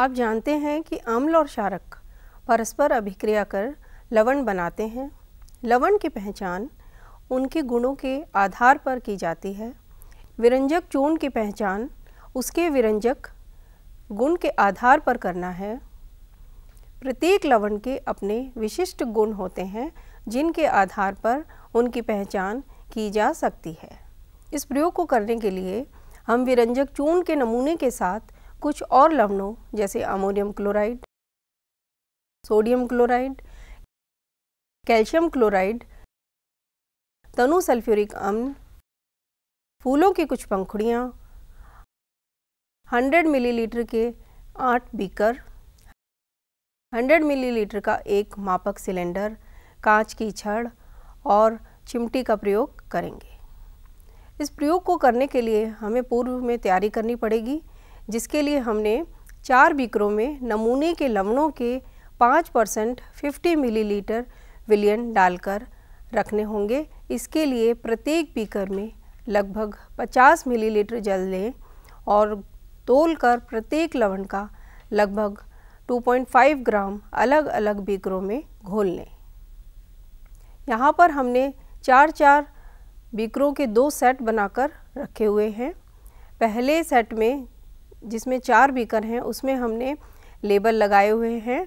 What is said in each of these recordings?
आप जानते हैं कि अम्ल और शारक परस्पर अभिक्रिया कर लवण बनाते हैं लवण की पहचान उनके गुणों के आधार पर की जाती है विरंजक चूर्ण की पहचान उसके विरंजक गुण के आधार पर करना है प्रत्येक लवण के अपने विशिष्ट गुण होते हैं जिनके आधार पर उनकी पहचान की जा सकती है इस प्रयोग को करने के लिए हम विरंजक चूर्ण के नमूने के साथ कुछ और लवणों जैसे ammonium chloride sodium chloride calcium chloride तनु सल्फ्यूरिक अम्ल फूलों की कुछ पंखुड़ियाँ 100 मिलीलीटर के आठ बीकर 100 मिलीलीटर का एक मापक सिलेंडर कांच की छड़ और चिमटी का प्रयोग करेंगे इस प्रयोग को करने के लिए हमें पूर्व में तैयारी करनी पड़ेगी जिसके लिए हमने चार बीकरों में नमूने के लवणों के पाँच परसेंट फिफ्टी मिलीलीटर विलियन डालकर रखने होंगे इसके लिए प्रत्येक बीकर में लगभग 50 मिलीलीटर जल लें और तोल कर प्रत्येक लवण का लगभग 2.5 ग्राम अलग अलग बीकरों में घोल लें यहाँ पर हमने चार चार बीकरों के दो सेट बनाकर रखे हुए हैं पहले सेट में जिसमें चार बीकर हैं उसमें हमने लेबल लगाए हुए हैं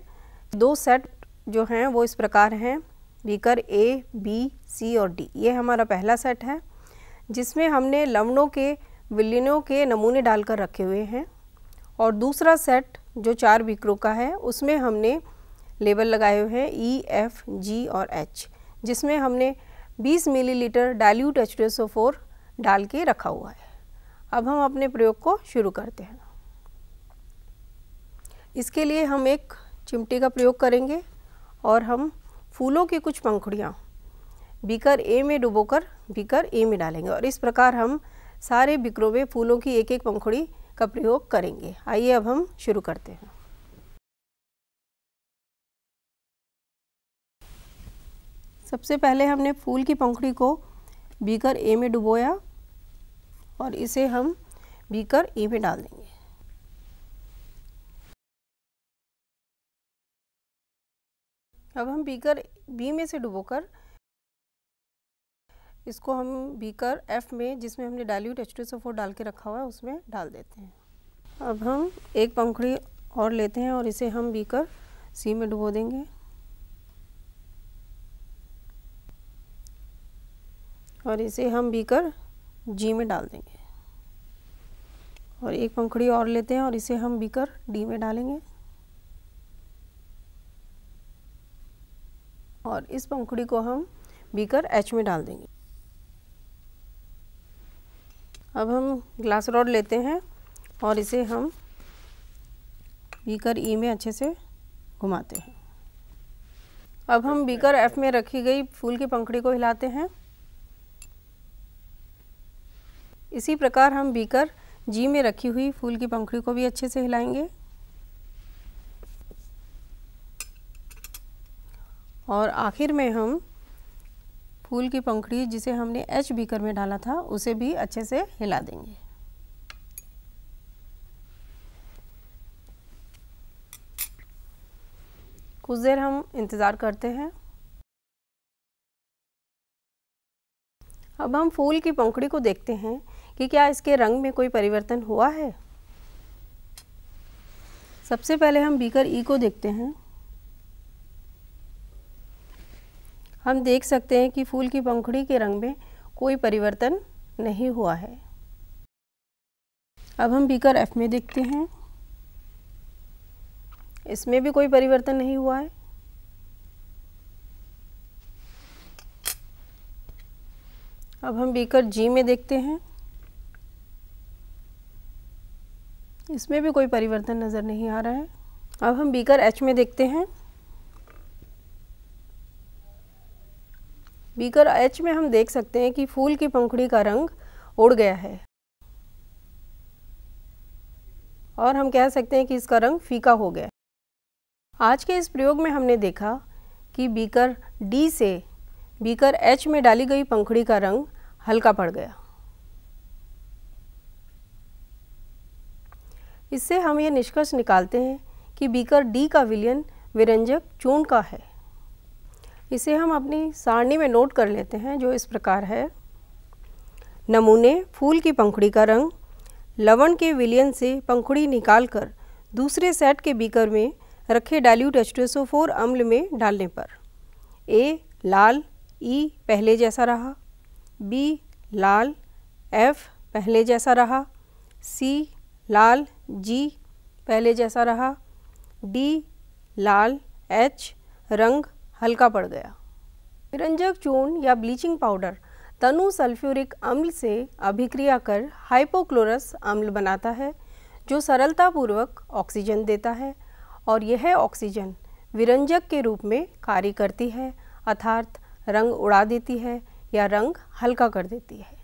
दो सेट जो हैं वो इस प्रकार हैं बीकर ए बी सी और डी ये हमारा पहला सेट है जिसमें हमने लवणों के विलिनों के नमूने डालकर रखे हुए हैं और दूसरा सेट जो चार बीकरों का है उसमें हमने लेबल लगाए हुए हैं ई एफ जी और एच जिसमें हमने 20 मिलीलीटर डाइल्यूट एच डाल के रखा हुआ है अब हम अपने प्रयोग को शुरू करते हैं इसके लिए हम एक चिमटी का प्रयोग करेंगे और हम फूलों की कुछ पंखुड़ियाँ बीकर ए में डुबोकर बीकर ए में डालेंगे और इस प्रकार हम सारे बिकरों में फूलों की एक एक पंखुड़ी का प्रयोग करेंगे आइए अब हम शुरू करते हैं सबसे पहले हमने फूल की पंखुड़ी को बीकर ए में डुबोया और इसे हम बीकर ए में डाल देंगे अब हम बीकर बी में से डुबोकर इसको हम बीकर एफ में जिसमें हमने dilute H two SO four डाल के रखा हुआ है उसमें डाल देते हैं अब हम एक पंखड़ी और लेते हैं और इसे हम बीकर सी में डुबो देंगे और इसे हम बीकर जी में डाल देंगे और एक पंखड़ी और लेते हैं और इसे हम बीकर डी में डालेंगे और इस पंखुड़ी को हम बीकर एच में डाल देंगे अब हम ग्लास रॉड लेते हैं और इसे हम बीकर ई में अच्छे से घुमाते हैं अब हम बीकर एफ में रखी गई फूल की पंखड़ी को हिलाते हैं इसी प्रकार हम बीकर जी में रखी हुई फूल की पंखड़ी को भी अच्छे से हिलाएंगे और आखिर में हम फूल की पंखड़ी जिसे हमने एच बीकर में डाला था उसे भी अच्छे से हिला देंगे कुछ देर हम इंतज़ार करते हैं अब हम फूल की पंखड़ी को देखते हैं कि क्या इसके रंग में कोई परिवर्तन हुआ है सबसे पहले हम बीकर ई को देखते हैं हम देख सकते हैं कि फूल की पंखुड़ी के रंग में कोई परिवर्तन नहीं हुआ है अब हम बीकर एफ में देखते हैं इसमें भी कोई परिवर्तन नहीं हुआ है अब हम बीकर जी में देखते हैं इसमें भी कोई परिवर्तन नज़र नहीं आ रहा है अब हम बीकर एच में देखते हैं बीकर एच में हम देख सकते हैं कि फूल की पंखुड़ी का रंग उड़ गया है और हम कह सकते हैं कि इसका रंग फीका हो गया आज के इस प्रयोग में हमने देखा कि बीकर डी से बीकर एच में डाली गई पंखुड़ी का रंग हल्का पड़ गया इससे हम ये निष्कर्ष निकालते हैं कि बीकर डी का विलयन विरंजक चूर्ण का है इसे हम अपनी सारणी में नोट कर लेते हैं जो इस प्रकार है नमूने फूल की पंखुड़ी का रंग लवण के विलियन से पंखुड़ी निकालकर दूसरे सेट के बीकर में रखे डाल्यूट एच अम्ल में डालने पर ए लाल ई e, पहले जैसा रहा बी लाल एफ पहले जैसा रहा सी लाल जी पहले जैसा रहा डी लाल एच रंग हल्का पड़ गया निरंजक चून या ब्लीचिंग पाउडर तनु सल्फ्यूरिक अम्ल से अभिक्रिया कर हाइपोक्लोरस अम्ल बनाता है जो सरलतापूर्वक ऑक्सीजन देता है और यह ऑक्सीजन विरंजक के रूप में कार्य करती है अर्थात रंग उड़ा देती है या रंग हल्का कर देती है